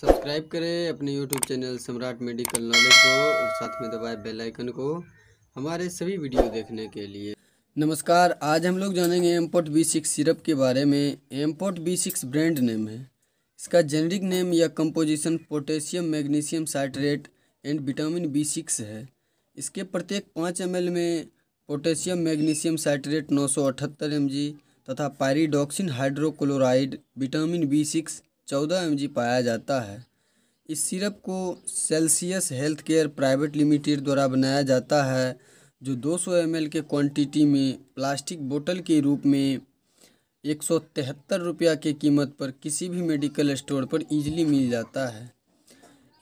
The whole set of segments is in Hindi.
सब्सक्राइब करें अपने YouTube channel Samrat medical knowledge को और साथ में दबाए बेल आइकन को हमारे सभी वीडियो देखने के लिए नमस्कार आज हम लोग जानेंगे एमपोर्ट बी सिक्स सिरप के बारे में एमपोर्ट बी सिक्स ब्रांड नेम है इसका जेनरिक नेम या composition potassium magnesium citrate and vitamin B six है इसके प्रत्येक पाँच एम में पोटेशियम मैग्नीशियम साइट्रेट नौ सौ अठहत्तर एम जी तथा pyridoxine hydrochloride vitamin B six चौदह एम पाया जाता है इस सिरप को Celsius health care private limited द्वारा बनाया जाता है जो 200 सौ के क्वांटिटी में प्लास्टिक बोतल के रूप में एक सौ तिहत्तर रुपया के कीमत पर किसी भी मेडिकल स्टोर पर इजीली मिल जाता है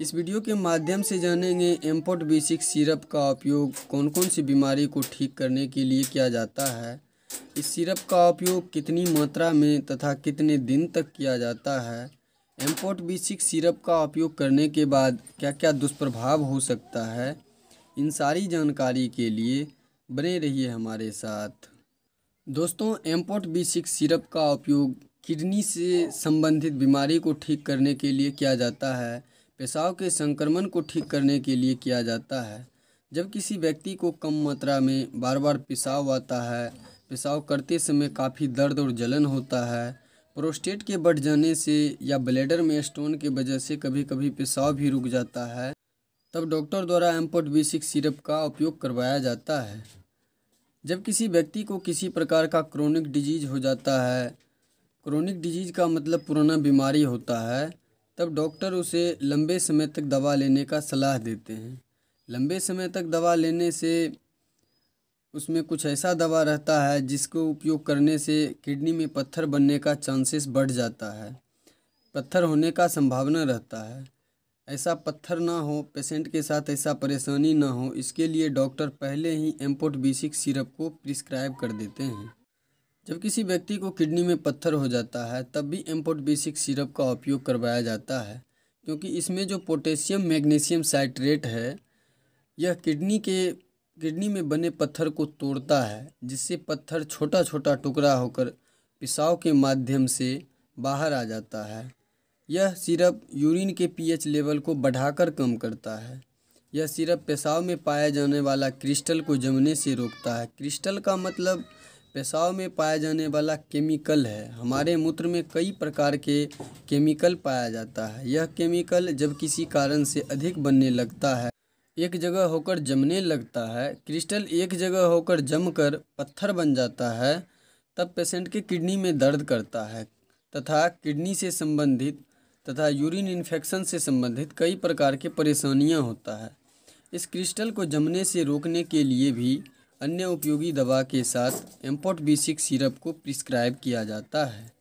इस वीडियो के माध्यम से जानेंगे एम्पोर्ट बेसिक सिरप का उपयोग कौन कौन सी बीमारी को ठीक करने के लिए किया जाता है इस सिरप का उपयोग कितनी मात्रा में तथा कितने दिन तक किया जाता है एम्पोर्ट बी सिक्स सिरप का उपयोग करने के बाद क्या क्या दुष्प्रभाव हो सकता है इन सारी जानकारी के लिए बने रहिए हमारे साथ दोस्तों एम्पोर्ट बी सिक्स सिरप का उपयोग किडनी से संबंधित बीमारी को ठीक करने के लिए किया जाता है पेशाब के संक्रमण को ठीक करने के लिए किया जाता है जब किसी व्यक्ति को कम मात्रा में बार बार पेशाब आता है पेशाब करते समय काफ़ी दर्द और जलन होता है प्रोस्टेट के बढ़ जाने से या ब्लेडर में स्टोन के वजह से कभी कभी पेशाब भी रुक जाता है तब डॉक्टर द्वारा एम्पोट बी सिक्स सिरप का उपयोग करवाया जाता है जब किसी व्यक्ति को किसी प्रकार का क्रोनिक डिजीज हो जाता है क्रोनिक डिजीज का मतलब पुराना बीमारी होता है तब डॉक्टर उसे लंबे समय तक दवा लेने का सलाह देते हैं लंबे समय तक दवा लेने से उसमें कुछ ऐसा दवा रहता है जिसको उपयोग करने से किडनी में पत्थर बनने का चांसेस बढ़ जाता है पत्थर होने का संभावना रहता है ऐसा पत्थर ना हो पेशेंट के साथ ऐसा परेशानी ना हो इसके लिए डॉक्टर पहले ही एम्पोट बीसिक सिरप को प्रिस्क्राइब कर देते हैं जब किसी व्यक्ति को किडनी में पत्थर हो जाता है तब भी एम्पोट बीसिक सिरप का उपयोग करवाया जाता है क्योंकि इसमें जो पोटेशियम मैग्नीशियम साइट्रेट है यह किडनी के किडनी में बने पत्थर को तोड़ता है जिससे पत्थर छोटा छोटा टुकड़ा होकर पिसाव के माध्यम से बाहर आ जाता है यह सिरप यूरिन के पीएच लेवल को बढ़ाकर कम करता है यह सिरप पेशाव में पाया जाने वाला क्रिस्टल को जमने से रोकता है क्रिस्टल का मतलब पेशाव में पाया जाने वाला केमिकल है हमारे मूत्र में कई प्रकार के केमिकल पाया जाता है यह केमिकल जब किसी कारण से अधिक बनने लगता है एक जगह होकर जमने लगता है क्रिस्टल एक जगह होकर जमकर पत्थर बन जाता है तब पेशेंट के किडनी में दर्द करता है तथा किडनी से संबंधित तथा यूरिन इन्फेक्शन से संबंधित कई प्रकार के परेशानियां होता है इस क्रिस्टल को जमने से रोकने के लिए भी अन्य उपयोगी दवा के साथ एम्पोट बी सिक्स सिरप को प्रिस्क्राइब किया जाता है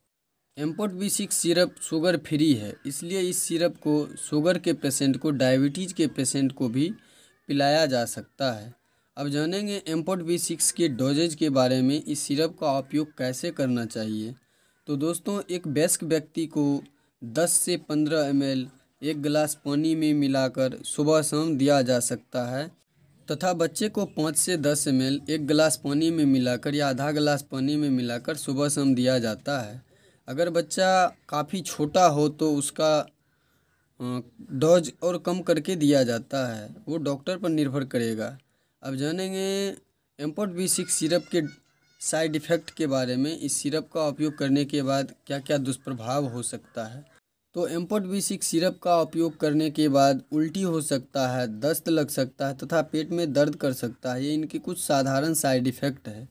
एम्पोट B six syrup sugar free है इसलिए इस सिरप को शुगर के पेशेंट को डायबिटीज़ के पेशेंट को भी पिलाया जा सकता है अब जानेंगे एम्पोर्ट बी सिक्स के डोजेज के बारे में इस सिरप का उपयोग कैसे करना चाहिए तो दोस्तों एक वयस्क व्यक्ति को 10 से 15 एम एक गिलास पानी में मिलाकर सुबह शाम दिया जा सकता है तथा बच्चे को पाँच से दस एम एक गिलास पानी में मिलाकर या आधा गिलास पानी में मिलाकर सुबह शाम दिया जाता है अगर बच्चा काफ़ी छोटा हो तो उसका डोज और कम करके दिया जाता है वो डॉक्टर पर निर्भर करेगा अब जानेंगे एम्पोर्ट बी सिक्स सिरप के साइड इफ़ेक्ट के बारे में इस सिरप का उपयोग करने के बाद क्या क्या दुष्प्रभाव हो सकता है तो एम्पोर्ट बी सिक्स सिरप का उपयोग करने के बाद उल्टी हो सकता है दस्त लग सकता है तथा पेट में दर्द कर सकता है ये इनके कुछ साधारण साइड इफ़ेक्ट है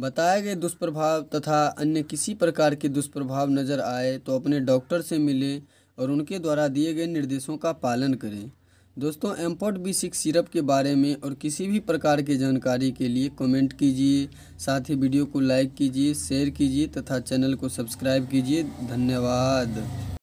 बताए गए दुष्प्रभाव तथा अन्य किसी प्रकार के दुष्प्रभाव नज़र आए तो अपने डॉक्टर से मिलें और उनके द्वारा दिए गए निर्देशों का पालन करें दोस्तों एम्पोर्ट बी सिक्स सिरप के बारे में और किसी भी प्रकार की जानकारी के लिए कमेंट कीजिए साथ ही वीडियो को लाइक कीजिए शेयर कीजिए तथा चैनल को सब्सक्राइब कीजिए धन्यवाद